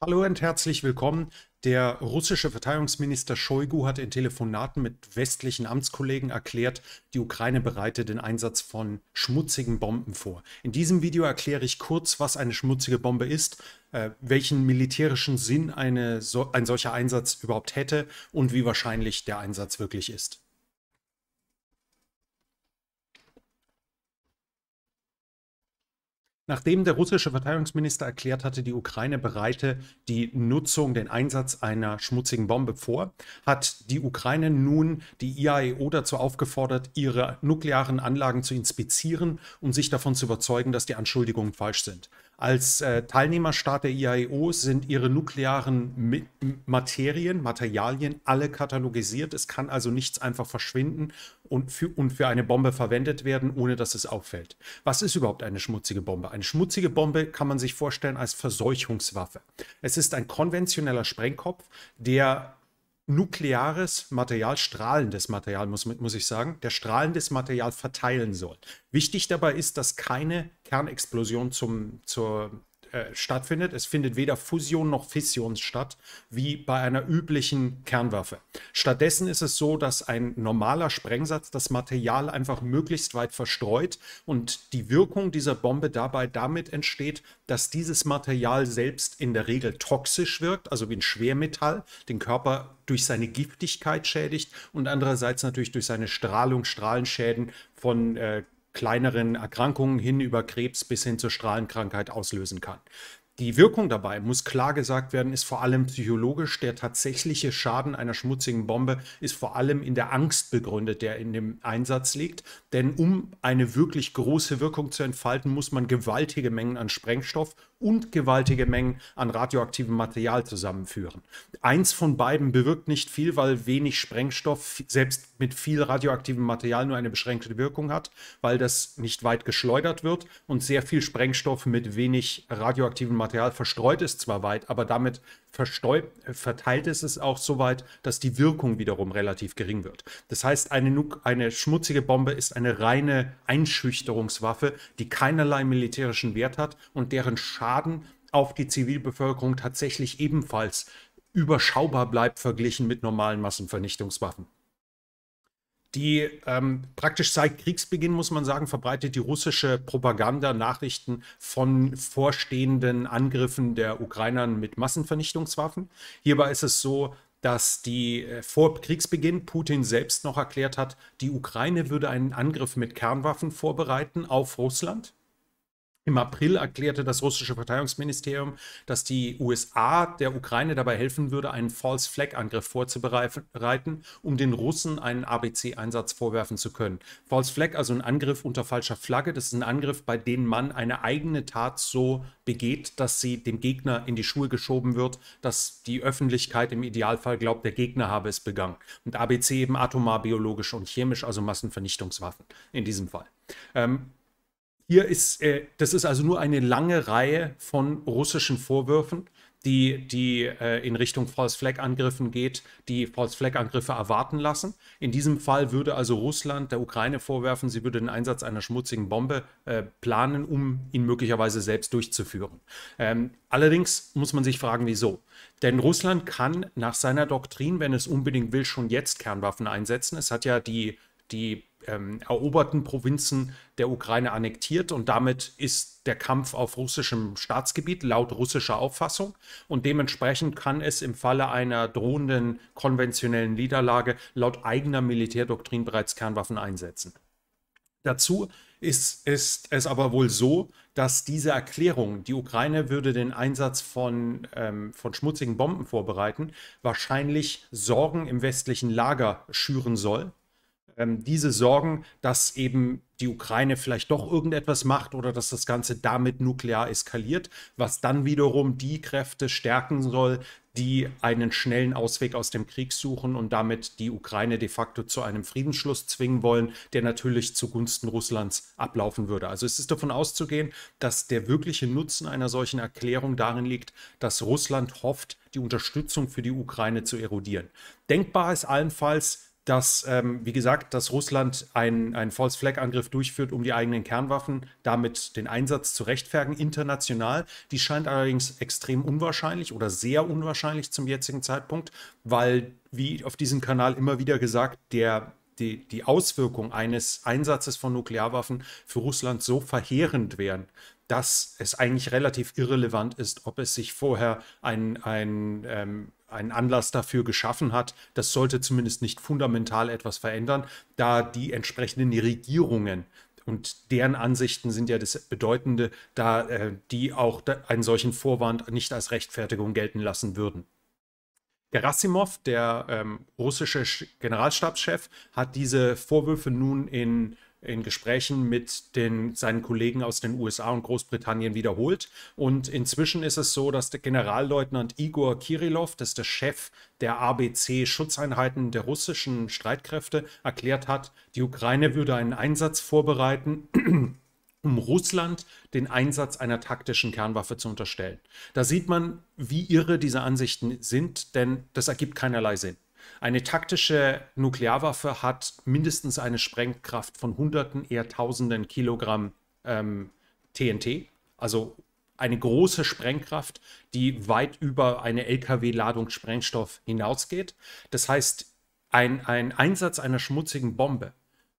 Hallo und herzlich willkommen. Der russische Verteidigungsminister Shoigu hat in Telefonaten mit westlichen Amtskollegen erklärt, die Ukraine bereite den Einsatz von schmutzigen Bomben vor. In diesem Video erkläre ich kurz, was eine schmutzige Bombe ist, äh, welchen militärischen Sinn eine, so, ein solcher Einsatz überhaupt hätte und wie wahrscheinlich der Einsatz wirklich ist. Nachdem der russische Verteidigungsminister erklärt hatte, die Ukraine bereite die Nutzung, den Einsatz einer schmutzigen Bombe vor, hat die Ukraine nun die IAEO dazu aufgefordert, ihre nuklearen Anlagen zu inspizieren, und sich davon zu überzeugen, dass die Anschuldigungen falsch sind. Als äh, Teilnehmerstaat der IAEO sind ihre nuklearen Mi Materien, Materialien alle katalogisiert. Es kann also nichts einfach verschwinden und für, und für eine Bombe verwendet werden, ohne dass es auffällt. Was ist überhaupt eine schmutzige Bombe? Eine schmutzige Bombe kann man sich vorstellen als Verseuchungswaffe. Es ist ein konventioneller Sprengkopf, der nukleares Material, strahlendes Material, muss, muss ich sagen, der strahlendes Material verteilen soll. Wichtig dabei ist, dass keine Kernexplosion zum, zur äh, stattfindet. Es findet weder Fusion noch Fission statt, wie bei einer üblichen Kernwaffe. Stattdessen ist es so, dass ein normaler Sprengsatz das Material einfach möglichst weit verstreut und die Wirkung dieser Bombe dabei damit entsteht, dass dieses Material selbst in der Regel toxisch wirkt, also wie ein Schwermetall, den Körper durch seine Giftigkeit schädigt und andererseits natürlich durch seine Strahlung Strahlenschäden von äh, kleineren Erkrankungen hin über Krebs bis hin zur Strahlenkrankheit auslösen kann. Die Wirkung dabei, muss klar gesagt werden, ist vor allem psychologisch. Der tatsächliche Schaden einer schmutzigen Bombe ist vor allem in der Angst begründet, der in dem Einsatz liegt. Denn um eine wirklich große Wirkung zu entfalten, muss man gewaltige Mengen an Sprengstoff und gewaltige Mengen an radioaktivem Material zusammenführen. Eins von beiden bewirkt nicht viel, weil wenig Sprengstoff selbst mit viel radioaktivem Material nur eine beschränkte Wirkung hat, weil das nicht weit geschleudert wird und sehr viel Sprengstoff mit wenig radioaktivem Material verstreut ist zwar weit, aber damit verteilt ist es auch so weit, dass die Wirkung wiederum relativ gering wird. Das heißt, eine, eine, schmutzige Bombe ist eine reine Einschüchterungswaffe, die keinerlei militärischen Wert hat und deren Schaden auf die Zivilbevölkerung tatsächlich ebenfalls überschaubar bleibt verglichen mit normalen Massenvernichtungswaffen die ähm, praktisch seit Kriegsbeginn, muss man sagen, verbreitet die russische Propaganda Nachrichten von vorstehenden Angriffen der Ukrainern mit Massenvernichtungswaffen. Hierbei ist es so, dass die äh, vor Kriegsbeginn Putin selbst noch erklärt hat, die Ukraine würde einen Angriff mit Kernwaffen vorbereiten auf Russland. Im April erklärte das russische Verteidigungsministerium, dass die USA der Ukraine dabei helfen würde, einen False-Flag-Angriff vorzubereiten, um den Russen einen ABC-Einsatz vorwerfen zu können. False-Flag, also ein Angriff unter falscher Flagge, das ist ein Angriff, bei dem man eine eigene Tat so begeht, dass sie dem Gegner in die Schuhe geschoben wird, dass die Öffentlichkeit im Idealfall glaubt, der Gegner habe es begangen. Und ABC eben atomar, biologisch und chemisch, also Massenvernichtungswaffen in diesem Fall. Ähm, hier ist, äh, das ist also nur eine lange Reihe von russischen Vorwürfen, die, die äh, in Richtung False Flag Angriffen geht, die False Flag Angriffe erwarten lassen. In diesem Fall würde also Russland der Ukraine vorwerfen, sie würde den Einsatz einer schmutzigen Bombe äh, planen, um ihn möglicherweise selbst durchzuführen. Ähm, allerdings muss man sich fragen, wieso. Denn Russland kann nach seiner Doktrin, wenn es unbedingt will, schon jetzt Kernwaffen einsetzen. Es hat ja die die ähm, eroberten Provinzen der Ukraine annektiert und damit ist der Kampf auf russischem Staatsgebiet laut russischer Auffassung und dementsprechend kann es im Falle einer drohenden konventionellen Niederlage laut eigener Militärdoktrin bereits Kernwaffen einsetzen. Dazu ist, ist es aber wohl so, dass diese Erklärung, die Ukraine würde den Einsatz von, ähm, von schmutzigen Bomben vorbereiten, wahrscheinlich Sorgen im westlichen Lager schüren soll, ähm, diese Sorgen, dass eben die Ukraine vielleicht doch irgendetwas macht oder dass das Ganze damit nuklear eskaliert, was dann wiederum die Kräfte stärken soll, die einen schnellen Ausweg aus dem Krieg suchen und damit die Ukraine de facto zu einem Friedensschluss zwingen wollen, der natürlich zugunsten Russlands ablaufen würde. Also es ist davon auszugehen, dass der wirkliche Nutzen einer solchen Erklärung darin liegt, dass Russland hofft, die Unterstützung für die Ukraine zu erodieren. Denkbar ist allenfalls, dass, ähm, wie gesagt, dass Russland einen, False-Flag-Angriff durchführt, um die eigenen Kernwaffen damit den Einsatz zu rechtfertigen, international. Die scheint allerdings extrem unwahrscheinlich oder sehr unwahrscheinlich zum jetzigen Zeitpunkt, weil, wie auf diesem Kanal immer wieder gesagt, der die, die Auswirkung eines Einsatzes von Nuklearwaffen für Russland so verheerend wären, dass es eigentlich relativ irrelevant ist, ob es sich vorher ein, ein ähm, einen Anlass dafür geschaffen hat. Das sollte zumindest nicht fundamental etwas verändern, da die entsprechenden Regierungen und deren Ansichten sind ja das Bedeutende, da äh, die auch da einen solchen Vorwand nicht als Rechtfertigung gelten lassen würden. Gerasimov, der ähm, russische Generalstabschef, hat diese Vorwürfe nun in in Gesprächen mit den, seinen Kollegen aus den USA und Großbritannien wiederholt. Und inzwischen ist es so, dass der Generalleutnant Igor Kirillov, das ist der Chef der ABC-Schutzeinheiten der russischen Streitkräfte, erklärt hat, die Ukraine würde einen Einsatz vorbereiten. um Russland den Einsatz einer taktischen Kernwaffe zu unterstellen. Da sieht man, wie irre diese Ansichten sind, denn das ergibt keinerlei Sinn. Eine taktische Nuklearwaffe hat mindestens eine Sprengkraft von Hunderten, eher Tausenden Kilogramm ähm, TNT, also eine große Sprengkraft, die weit über eine Lkw-Ladung Sprengstoff hinausgeht. Das heißt, ein, ein Einsatz einer schmutzigen Bombe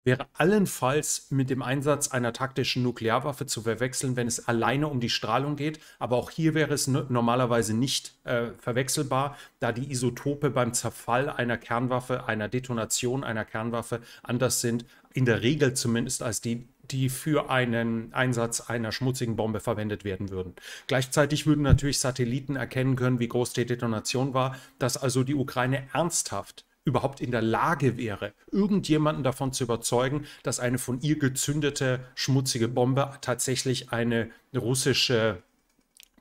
wäre allenfalls mit dem Einsatz einer taktischen Nuklearwaffe zu verwechseln, wenn es alleine um die Strahlung geht. Aber auch hier wäre es normalerweise nicht äh, verwechselbar, da die Isotope beim Zerfall einer Kernwaffe, einer Detonation einer Kernwaffe anders sind, in der Regel zumindest als die die für einen Einsatz einer schmutzigen Bombe verwendet werden würden. Gleichzeitig würden natürlich Satelliten erkennen können, wie groß die Detonation war, dass also die Ukraine ernsthaft überhaupt in der Lage wäre, irgendjemanden davon zu überzeugen, dass eine von ihr gezündete schmutzige Bombe tatsächlich eine russische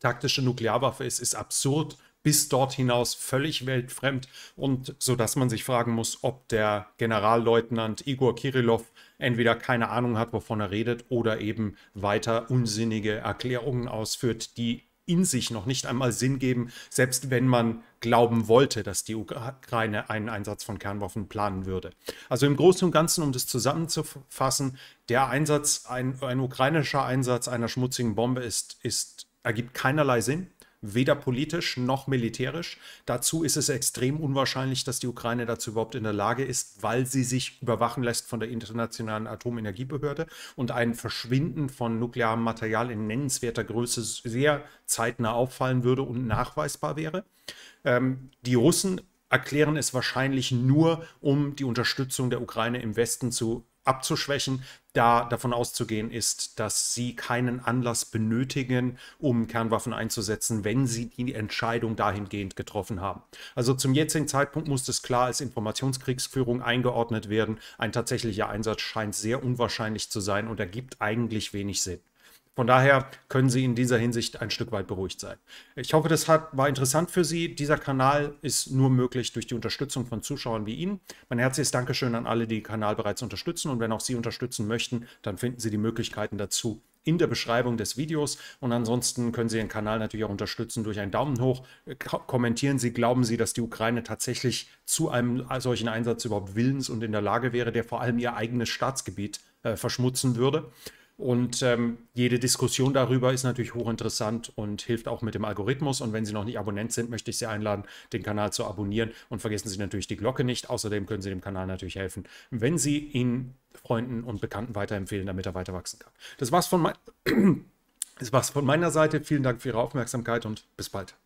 taktische Nuklearwaffe ist, ist absurd bis dort hinaus völlig weltfremd und so dass man sich fragen muss, ob der Generalleutnant Igor Kirillov entweder keine Ahnung hat, wovon er redet oder eben weiter unsinnige Erklärungen ausführt, die in sich noch nicht einmal Sinn geben, selbst wenn man glauben wollte, dass die Ukraine einen Einsatz von Kernwaffen planen würde. Also im Großen und Ganzen, um das zusammenzufassen, der Einsatz, ein, ein ukrainischer Einsatz einer schmutzigen Bombe ist, ist, ergibt keinerlei Sinn weder politisch noch militärisch. Dazu ist es extrem unwahrscheinlich, dass die Ukraine dazu überhaupt in der Lage ist, weil sie sich überwachen lässt von der Internationalen Atomenergiebehörde und ein Verschwinden von nuklearem Material in nennenswerter Größe sehr zeitnah auffallen würde und nachweisbar wäre. Ähm, die Russen erklären es wahrscheinlich nur, um die Unterstützung der Ukraine im Westen zu abzuschwächen, da davon auszugehen ist, dass sie keinen Anlass benötigen, um Kernwaffen einzusetzen, wenn sie die Entscheidung dahingehend getroffen haben. Also zum jetzigen Zeitpunkt muss das klar als Informationskriegsführung eingeordnet werden. Ein tatsächlicher Einsatz scheint sehr unwahrscheinlich zu sein und ergibt eigentlich wenig Sinn. Von daher können Sie in dieser Hinsicht ein Stück weit beruhigt sein. Ich hoffe, das hat, war interessant für Sie. Dieser Kanal ist nur möglich durch die Unterstützung von Zuschauern wie Ihnen. Mein herzliches Dankeschön an alle, die den Kanal bereits unterstützen. Und wenn auch Sie unterstützen möchten, dann finden Sie die Möglichkeiten dazu in der Beschreibung des Videos. Und ansonsten können Sie den Kanal natürlich auch unterstützen durch einen Daumen hoch. Kommentieren Sie, glauben Sie, dass die Ukraine tatsächlich zu einem solchen Einsatz überhaupt willens und in der Lage wäre, der vor allem ihr eigenes Staatsgebiet äh, verschmutzen würde. Und ähm, jede Diskussion darüber ist natürlich hochinteressant und hilft auch mit dem Algorithmus. Und wenn Sie noch nicht Abonnent sind, möchte ich Sie einladen, den Kanal zu abonnieren. Und vergessen Sie natürlich die Glocke nicht. Außerdem können Sie dem Kanal natürlich helfen, wenn Sie ihn Freunden und Bekannten weiterempfehlen, damit er weiter wachsen kann. Das war's von, das war's von meiner Seite. Vielen Dank für Ihre Aufmerksamkeit und bis bald.